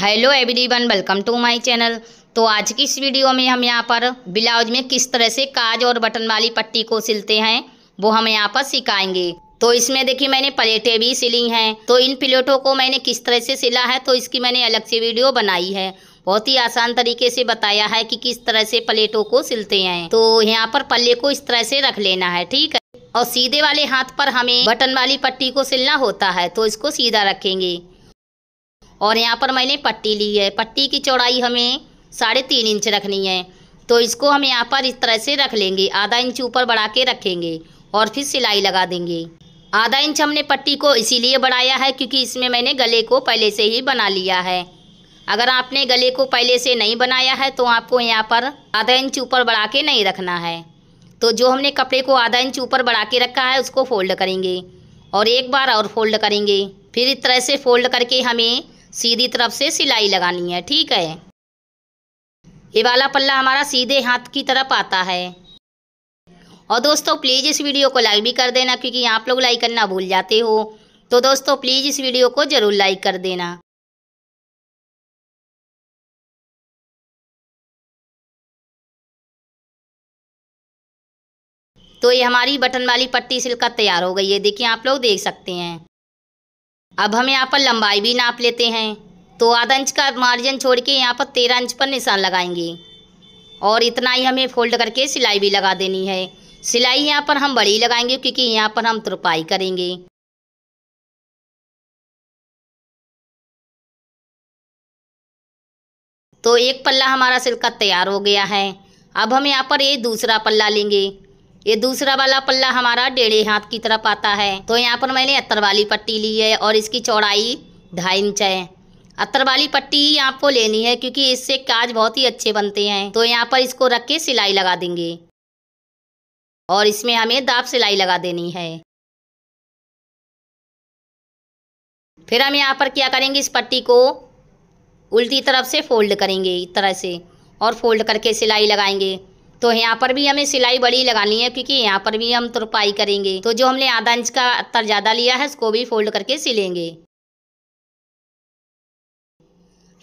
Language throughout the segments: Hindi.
hello everyone welcome to my channel तो आज की इस वीडियो में हम यहाँ पर ब्लाउज में किस तरह से काज और बटन वाली पट्टी को सिलते हैं वो हम यहाँ पर सिखाएंगे तो इसमें देखिए मैंने प्लेटें भी सिली हैं तो इन प्लेटों को मैंने किस तरह से सिला है तो इसकी मैंने अलग से वीडियो बनाई है बहुत ही आसान तरीके से बताया है कि किस तरह से प्लेटों को सिलते हैं तो यहाँ पर पल्ले को इस तरह से रख लेना है ठीक है और सीधे वाले हाथ पर हमें बटन वाली पट्टी को सिलना होता है तो इसको सीधा रखेंगे और यहाँ पर मैंने पट्टी ली है पट्टी की चौड़ाई हमें साढ़े तीन इंच रखनी है तो इसको हम यहाँ पर इस तरह से रख लेंगे आधा इंच ऊपर बढ़ा के रखेंगे और फिर सिलाई लगा देंगे आधा इंच हमने पट्टी को इसीलिए बढ़ाया है क्योंकि इसमें मैंने गले को पहले से ही बना लिया है अगर आपने गले को पहले से नहीं बनाया है तो आपको यहाँ पर आधा इंच ऊपर बढ़ा के नहीं रखना है तो जो हमने कपड़े को आधा इंच ऊपर बढ़ा के रखा है उसको फोल्ड करेंगे और एक बार और फोल्ड करेंगे फिर इस तरह से फोल्ड करके हमें सीधी तरफ से सिलाई लगानी है ठीक है ये वाला पल्ला हमारा सीधे हाथ की तरफ आता है और दोस्तों प्लीज़ इस वीडियो को लाइक भी कर देना क्योंकि आप लोग लाइक करना भूल जाते हो तो दोस्तों प्लीज़ इस वीडियो को ज़रूर लाइक कर देना तो ये हमारी बटन वाली पट्टी सिलकर तैयार हो गई है देखिए आप लोग देख सकते हैं अब हम यहाँ पर लंबाई भी नाप लेते हैं तो आधा इंच का मार्जिन छोड़ के यहाँ पर तेरह इंच पर निशान लगाएंगे और इतना ही हमें फोल्ड करके सिलाई भी लगा देनी है सिलाई यहाँ पर हम बड़ी लगाएंगे क्योंकि यहाँ पर हम तुरपाई करेंगे तो एक पल्ला हमारा सिल्का तैयार हो गया है अब हम यहाँ पर ये दूसरा पल्ला लेंगे ये दूसरा वाला पल्ला हमारा डेढ़े हाथ की तरफ आता है तो यहाँ पर मैंने अत्तर वाली पट्टी ली है और इसकी चौड़ाई ढाई इंच है अत्तर वाली पट्टी ही आपको लेनी है क्योंकि इससे काज बहुत ही अच्छे बनते हैं तो यहाँ पर इसको रख के सिलाई लगा देंगे और इसमें हमें दाप सिलाई लगा देनी है फिर हम यहाँ पर क्या करेंगे इस पट्टी को उल्टी तरफ से फोल्ड करेंगे इस तरह से और फोल्ड करके सिलाई लगाएंगे तो यहाँ पर भी हमें सिलाई बड़ी लगानी है क्योंकि यहाँ पर भी हम तुरपाई करेंगे तो जो हमने आधा इंच का अत्तर ज़्यादा लिया है उसको भी फोल्ड करके सिलेंगे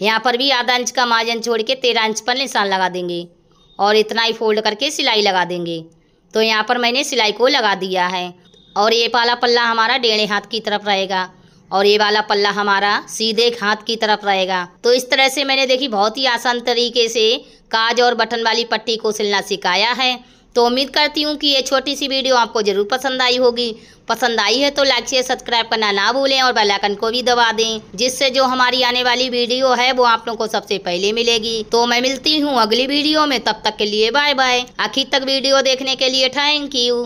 यहाँ पर भी आधा इंच का मार्जिन छोड़ के तेरह इंच पर निशान लगा देंगे और इतना ही फोल्ड करके सिलाई लगा देंगे तो यहाँ पर मैंने सिलाई को लगा दिया है और ये पाला पल्ला हमारा डेढ़े हाथ की तरफ रहेगा और ये वाला पल्ला हमारा सीधे हाथ की तरफ रहेगा तो इस तरह से मैंने देखी बहुत ही आसान तरीके से काज और बटन वाली पट्टी को सिलना सिखाया है तो उम्मीद करती हूँ कि ये छोटी सी वीडियो आपको ज़रूर पसंद आई होगी पसंद आई है तो लाइक शेयर सब्सक्राइब करना ना भूलें और बेल आइकन को भी दबा दें जिससे जो हमारी आने वाली वीडियो है वो आप लोगों को सबसे पहले मिलेगी तो मैं मिलती हूँ अगली वीडियो में तब तक के लिए बाय बाय आखिर तक वीडियो देखने के लिए थैंक यू